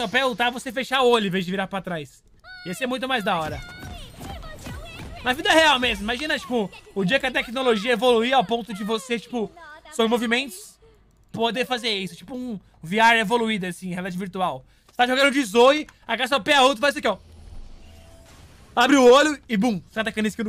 só pé lutar você fechar o olho em vez de virar pra trás. Ia ser muito mais da hora. Na vida real mesmo, imagina, tipo, o dia que a tecnologia evoluir ao ponto de você, tipo, seus movimentos poder fazer isso. Tipo um VR evoluído, assim, realidade virtual. Você tá jogando de Zoe, agora só pé a é outro faz isso aqui, ó. Abre o olho e bum, você tá atacando isso